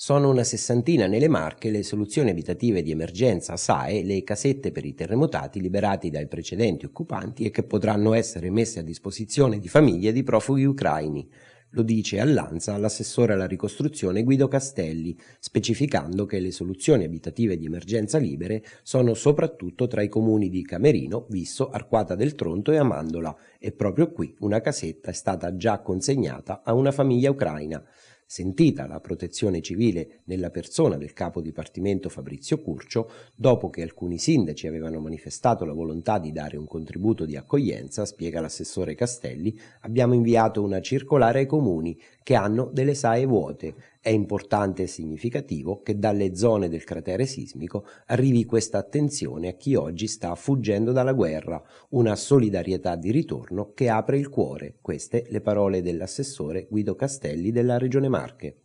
Sono una sessantina nelle Marche le soluzioni abitative di emergenza SAE, le casette per i terremotati liberati dai precedenti occupanti e che potranno essere messe a disposizione di famiglie di profughi ucraini. Lo dice all'ANSA l'assessore alla ricostruzione Guido Castelli, specificando che le soluzioni abitative di emergenza libere sono soprattutto tra i comuni di Camerino, Visso, Arquata del Tronto e Amandola e proprio qui una casetta è stata già consegnata a una famiglia ucraina sentita la protezione civile nella persona del capo dipartimento Fabrizio Curcio, dopo che alcuni sindaci avevano manifestato la volontà di dare un contributo di accoglienza, spiega l'assessore Castelli, abbiamo inviato una circolare ai comuni che hanno delle saie vuote è importante e significativo che dalle zone del cratere sismico arrivi questa attenzione a chi oggi sta fuggendo dalla guerra, una solidarietà di ritorno che apre il cuore. Queste le parole dell'assessore Guido Castelli della Regione Marche.